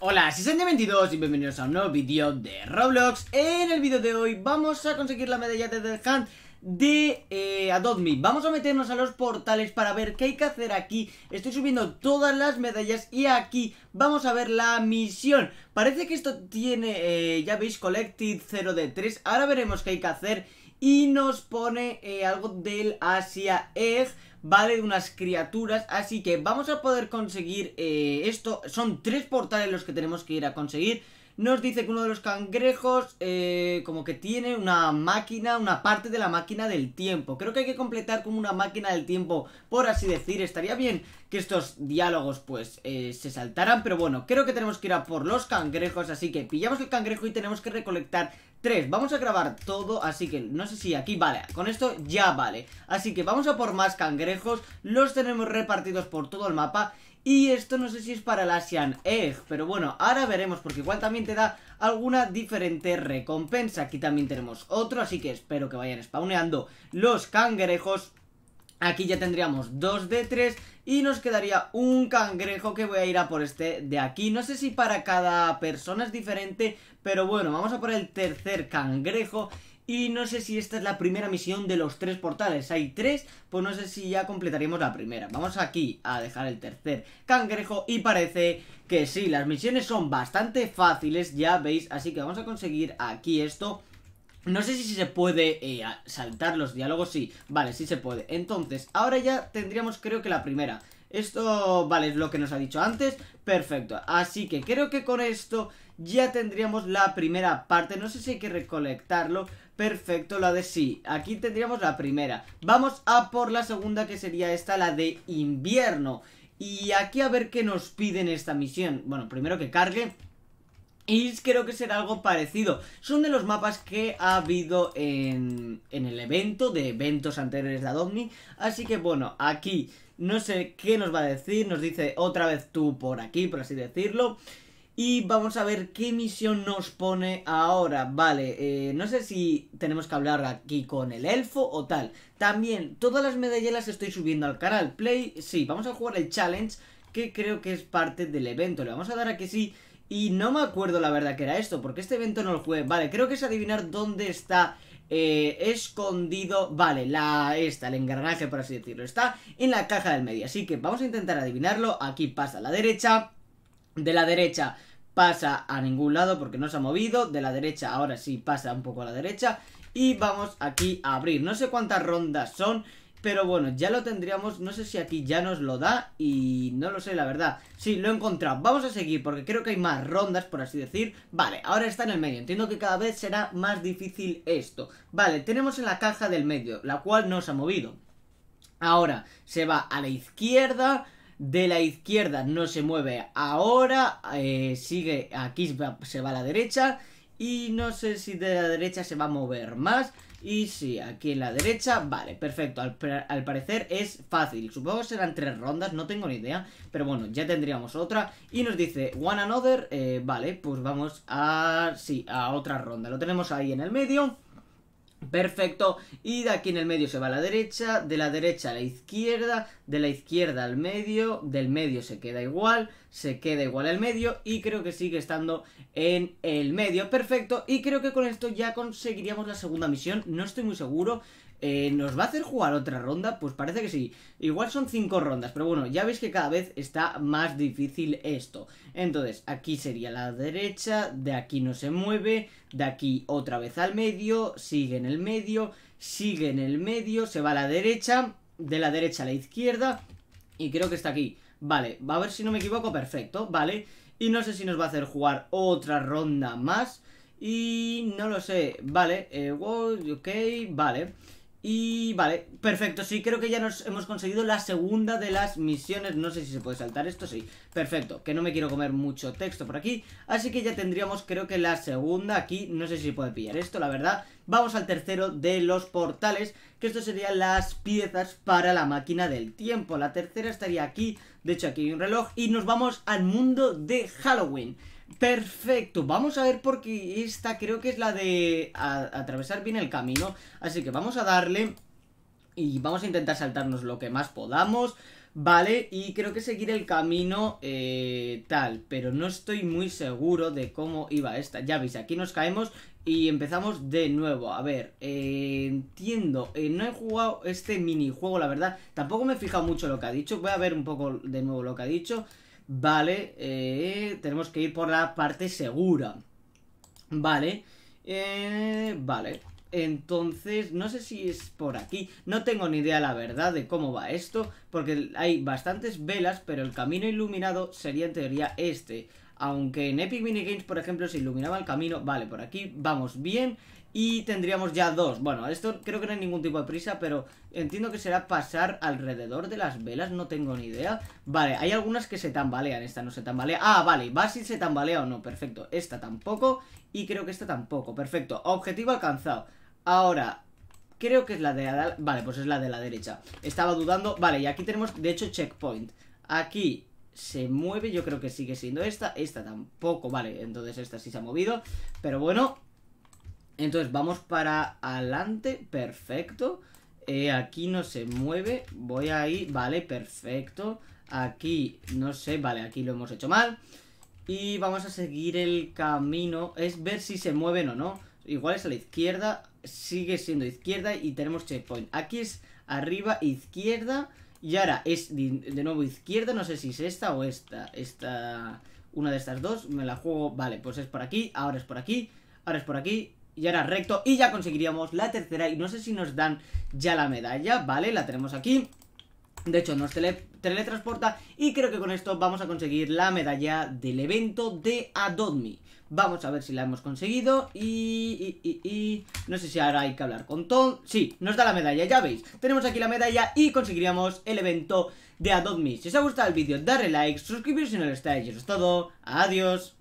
Hola, si 22 y bienvenidos a un nuevo vídeo de Roblox En el vídeo de hoy vamos a conseguir la medalla de The Hunt de eh, Adobe. Vamos a meternos a los portales para ver qué hay que hacer aquí Estoy subiendo todas las medallas y aquí vamos a ver la misión Parece que esto tiene, eh, ya veis, Collected 0 de 3 Ahora veremos qué hay que hacer y nos pone eh, algo del Asia Egg, ¿vale? De unas criaturas. Así que vamos a poder conseguir eh, esto. Son tres portales los que tenemos que ir a conseguir. Nos dice que uno de los cangrejos eh, como que tiene una máquina, una parte de la máquina del tiempo. Creo que hay que completar como una máquina del tiempo, por así decir. Estaría bien que estos diálogos pues eh, se saltaran, pero bueno, creo que tenemos que ir a por los cangrejos, así que pillamos el cangrejo y tenemos que recolectar tres. Vamos a grabar todo, así que no sé si aquí vale, con esto ya vale. Así que vamos a por más cangrejos, los tenemos repartidos por todo el mapa y esto no sé si es para el Asian Egg, pero bueno, ahora veremos porque igual también te da alguna diferente recompensa. Aquí también tenemos otro, así que espero que vayan spawneando los cangrejos. Aquí ya tendríamos dos de tres y nos quedaría un cangrejo que voy a ir a por este de aquí. No sé si para cada persona es diferente, pero bueno, vamos a por el tercer cangrejo y no sé si esta es la primera misión de los tres portales. Hay tres, pues no sé si ya completaríamos la primera. Vamos aquí a dejar el tercer cangrejo y parece que sí, las misiones son bastante fáciles, ya veis. Así que vamos a conseguir aquí esto. No sé si se puede eh, saltar los diálogos, sí, vale, sí se puede Entonces, ahora ya tendríamos creo que la primera esto, vale, es lo que nos ha dicho antes. Perfecto. Así que creo que con esto ya tendríamos la primera parte. No sé si hay que recolectarlo. Perfecto, la de sí. Aquí tendríamos la primera. Vamos a por la segunda que sería esta, la de invierno. Y aquí a ver qué nos piden esta misión. Bueno, primero que cargue. Y creo que será algo parecido. Son de los mapas que ha habido en, en el evento, de eventos anteriores de Adomni. Así que bueno, aquí no sé qué nos va a decir, nos dice otra vez tú por aquí, por así decirlo. Y vamos a ver qué misión nos pone ahora. Vale, eh, no sé si tenemos que hablar aquí con el elfo o tal. También, todas las medallas estoy subiendo al canal. Play, sí, vamos a jugar el challenge que creo que es parte del evento. Le vamos a dar a que sí. Y no me acuerdo la verdad que era esto, porque este evento no lo jugué. Vale, creo que es adivinar dónde está He eh, escondido, vale, la esta, el engranaje por así decirlo, está en la caja del medio, así que vamos a intentar adivinarlo, aquí pasa a la derecha, de la derecha pasa a ningún lado porque no se ha movido, de la derecha ahora sí pasa un poco a la derecha y vamos aquí a abrir, no sé cuántas rondas son, pero bueno, ya lo tendríamos, no sé si aquí ya nos lo da y no lo sé la verdad Sí, lo he encontrado, vamos a seguir porque creo que hay más rondas por así decir Vale, ahora está en el medio, entiendo que cada vez será más difícil esto Vale, tenemos en la caja del medio, la cual no se ha movido Ahora se va a la izquierda, de la izquierda no se mueve ahora, eh, sigue aquí se va a la derecha y no sé si de la derecha se va a mover más. Y si aquí en la derecha, vale, perfecto al, parecer es fácil Supongo que serán tres rondas, no tengo ni idea Pero bueno, ya tendríamos otra Y nos dice one another, eh, vale, pues vamos a... Sí, a otra ronda Lo tenemos ahí en el medio Perfecto, y de aquí en el medio se va a la derecha, de la derecha a la izquierda, de la izquierda al medio, del medio se queda igual, se queda igual al medio y creo que sigue estando en el medio, perfecto, y creo que con esto ya conseguiríamos la segunda misión, no estoy muy seguro, eh, ¿Nos va a hacer jugar otra ronda? Pues parece que sí. Igual son cinco rondas, pero bueno, ya veis que cada vez está más difícil esto. Entonces, aquí sería la derecha, de aquí no se mueve, de aquí otra vez al medio, sigue en el medio, sigue en el medio, se va a la derecha, de la derecha a la izquierda, y creo que está aquí. Vale, va a ver si no me equivoco, perfecto, vale. Y no sé si nos va a hacer jugar otra ronda más. Y no lo sé, vale, eh, ok, vale. Y vale, perfecto, sí, creo que ya nos hemos conseguido la segunda de las misiones No sé si se puede saltar esto, sí Perfecto, que no me quiero comer mucho texto por aquí Así que ya tendríamos creo que la segunda aquí No sé si se puede pillar esto, la verdad Vamos al tercero de los portales Que esto serían las piezas para la máquina del tiempo La tercera estaría aquí, de hecho aquí hay un reloj Y nos vamos al mundo de Halloween Perfecto, vamos a ver porque esta creo que es la de atravesar bien el camino Así que vamos a darle y vamos a intentar saltarnos lo que más podamos Vale, y creo que seguir el camino eh, tal, pero no estoy muy seguro de cómo iba esta Ya veis, aquí nos caemos y empezamos de nuevo, a ver, eh, entiendo, eh, no he jugado este minijuego la verdad Tampoco me he fijado mucho lo que ha dicho, voy a ver un poco de nuevo lo que ha dicho Vale, eh, tenemos que ir por la parte segura. Vale, eh, vale. Entonces, no sé si es por aquí. No tengo ni idea, la verdad, de cómo va esto. Porque hay bastantes velas, pero el camino iluminado sería en teoría este. Aunque en Epic Minigames, por ejemplo, se iluminaba el camino. Vale, por aquí vamos bien. Y tendríamos ya dos. Bueno, esto creo que no hay ningún tipo de prisa, pero entiendo que será pasar alrededor de las velas, no tengo ni idea. Vale, hay algunas que se tambalean, esta no se tambalea. Ah, vale, va si se tambalea o no, perfecto. Esta tampoco y creo que esta tampoco, perfecto. Objetivo alcanzado. Ahora, creo que es la de la... Vale, pues es la de la derecha. Estaba dudando. Vale, y aquí tenemos, de hecho, checkpoint. Aquí se mueve, yo creo que sigue siendo esta, esta tampoco, vale, entonces esta sí se ha movido, pero bueno, entonces vamos para adelante, perfecto, eh, aquí no se mueve, voy ahí, vale, perfecto, aquí, no sé, vale, aquí lo hemos hecho mal, y vamos a seguir el camino, es ver si se mueven o no, igual es a la izquierda, sigue siendo izquierda y tenemos checkpoint, aquí es arriba, izquierda, y ahora es de nuevo izquierda, no sé si es esta o esta. Esta, una de estas dos, me la juego, vale, pues es por aquí, ahora es por aquí, ahora es por aquí, y ahora recto, y ya conseguiríamos la tercera, y no sé si nos dan ya la medalla, vale, la tenemos aquí. De hecho, nos teletransporta y creo que con esto vamos a conseguir la medalla del evento de Adobe. Vamos a ver si la hemos conseguido y, No sé si ahora hay que hablar con Tom Sí, nos da la medalla, ya veis Tenemos aquí la medalla y conseguiríamos el evento de Adobe. Si os ha gustado el vídeo, darle like, suscribiros si no lo estáis Y eso es todo, adiós